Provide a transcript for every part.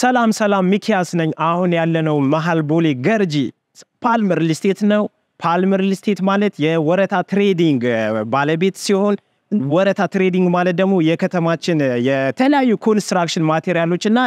ሰላም ሰላም፣ ሚኪያስ ነኝ። አሁን ያለነው መሀል ቦሌ ገርጂ ፓልመር ሊስቴት ነው። ፓልመር ሊስቴት ማለት የወረታ ትሬዲንግ ባለቤት ሲሆን ወረታ ትሬዲንግ ማለት ደግሞ የከተማችን የተለያዩ ኮንስትራክሽን ማቴሪያሎች እና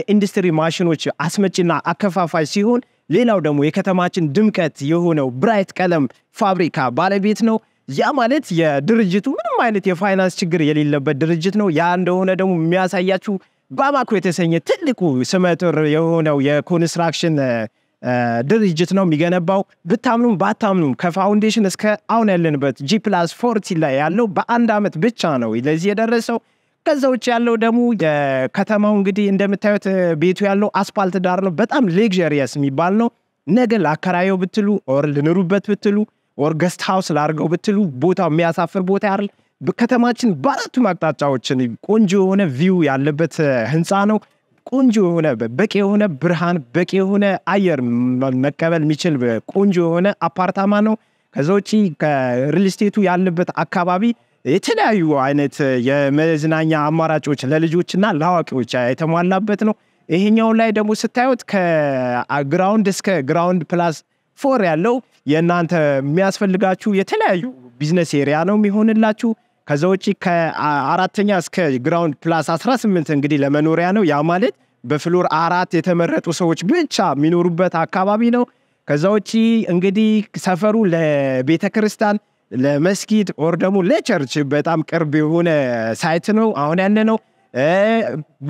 የኢንዱስትሪ ማሽኖች አስመጭና አከፋፋይ ሲሆን ሌላው ደግሞ የከተማችን ድምቀት የሆነው ብራይት ቀለም ፋብሪካ ባለቤት ነው። ያ ማለት የድርጅቱ ምንም አይነት የፋይናንስ ችግር የሌለበት ድርጅት ነው። ያ እንደሆነ ደግሞ የሚያሳያችሁ ባማኮ የተሰኘ ትልቁ ስመጥር የሆነው የኮንስትራክሽን ድርጅት ነው የሚገነባው። ብታምኑም ባታምኑም ከፋውንዴሽን እስከ አሁን ያለንበት ጂ ፕላስ ፎርቲ ላይ ያለው በአንድ ዓመት ብቻ ነው ለዚህ የደረሰው። ከዛ ውጭ ያለው ደግሞ የከተማው እንግዲህ እንደምታዩት ቤቱ ያለው አስፓልት ዳር ነው። በጣም ሌግዠሪየስ የሚባል ነው። ነገ ላከራየው ብትሉ ኦር ልንሩበት ብትሉ ኦር ገስት ሃውስ ላርገው ብትሉ ቦታው የሚያሳፍር ቦታ አይደል። በከተማችን በአራቱም አቅጣጫዎችን ቆንጆ የሆነ ቪው ያለበት ህንፃ ነው። ቆንጆ የሆነ በቂ የሆነ ብርሃን በቂ የሆነ አየር መቀበል የሚችል ቆንጆ የሆነ አፓርታማ ነው። ከዛ ውጪ ከሪል ስቴቱ ያለበት አካባቢ የተለያዩ አይነት የመዝናኛ አማራጮች ለልጆችና ለአዋቂዎች የተሟላበት ነው። ይሄኛው ላይ ደግሞ ስታዩት ከግራውንድ እስከ ግራውንድ ፕላስ ፎር ያለው የእናንተ የሚያስፈልጋችሁ የተለያዩ ቢዝነስ ኤሪያ ነው የሚሆንላችሁ። ከዛ ውጭ ከአራተኛ እስከ ግራውንድ ፕላስ 18 እንግዲህ ለመኖሪያ ነው። ያ ማለት በፍሎር አራት የተመረጡ ሰዎች ብቻ የሚኖሩበት አካባቢ ነው። ከዛ ውጭ እንግዲህ ሰፈሩ ለቤተ ክርስቲያን፣ ለመስጊድ ኦር ደግሞ ለቸርች በጣም ቅርብ የሆነ ሳይት ነው አሁን ያለ ነው።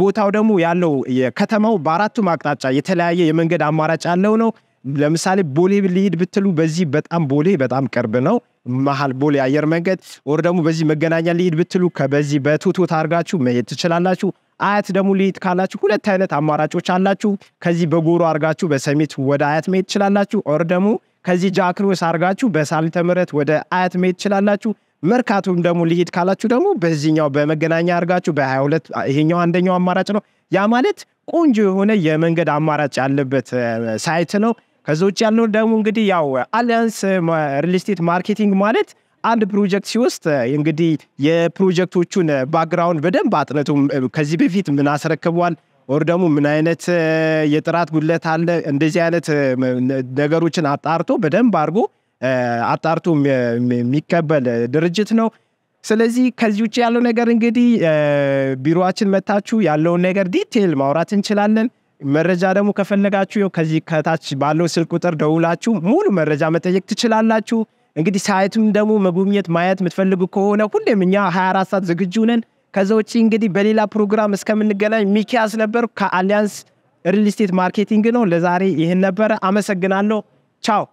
ቦታው ደግሞ ያለው ከተማው በአራቱም አቅጣጫ የተለያየ የመንገድ አማራጭ ያለው ነው። ለምሳሌ ቦሌ ሊሄድ ብትሉ በዚህ በጣም ቦሌ በጣም ቅርብ ነው። መሀል ቦሌ አየር መንገድ ወር ደግሞ በዚህ መገናኛ ሊሄድ ብትሉ ከበዚህ በቱቱ ታርጋችሁ መሄድ ትችላላችሁ። አያት ደግሞ ሊሄድ ካላችሁ ሁለት አይነት አማራጮች አላችሁ። ከዚህ በጎሮ አርጋችሁ በሰሚት ወደ አያት መሄድ ትችላላችሁ። ወር ደግሞ ከዚህ ጃክሮስ አርጋችሁ በሳልተ ምረት ወደ አያት መሄድ ትችላላችሁ። መርካቶም ደግሞ ሊሄድ ካላችሁ ደግሞ በዚህኛው በመገናኛ አርጋችሁ በ22 ይሄኛው አንደኛው አማራጭ ነው። ያ ማለት ቆንጆ የሆነ የመንገድ አማራጭ ያለበት ሳይት ነው። ከዚ ውጭ ያለውን ደግሞ እንግዲህ ያው አሊያንስ ሪል ስቴት ማርኬቲንግ ማለት አንድ ፕሮጀክት ሲወስድ እንግዲህ የፕሮጀክቶቹን ባክግራውንድ በደንብ አጥነቱ ከዚህ በፊት ምን አስረክቧል ወር ደግሞ ምን አይነት የጥራት ጉድለት አለ እንደዚህ አይነት ነገሮችን አጣርቶ በደንብ አድርጎ አጣርቶ የሚቀበል ድርጅት ነው። ስለዚህ ከዚህ ውጭ ያለው ነገር እንግዲህ ቢሮችን መታችሁ ያለውን ነገር ዲቴይል ማውራት እንችላለን። መረጃ ደግሞ ከፈለጋችሁ ከዚህ ከታች ባለው ስልክ ቁጥር ደውላችሁ ሙሉ መረጃ መጠየቅ ትችላላችሁ። እንግዲህ ሳይቱም ደግሞ መጎብኘት ማየት የምትፈልጉ ከሆነ ሁሌም እኛ 24 ሰዓት ዝግጁ ነን። ከዛ ውጭ እንግዲህ በሌላ ፕሮግራም እስከምንገናኝ ሚኪያስ ነበር ከአሊያንስ ሪል ስቴት ማርኬቲንግ ነው። ለዛሬ ይህን ነበረ። አመሰግናለሁ። ቻው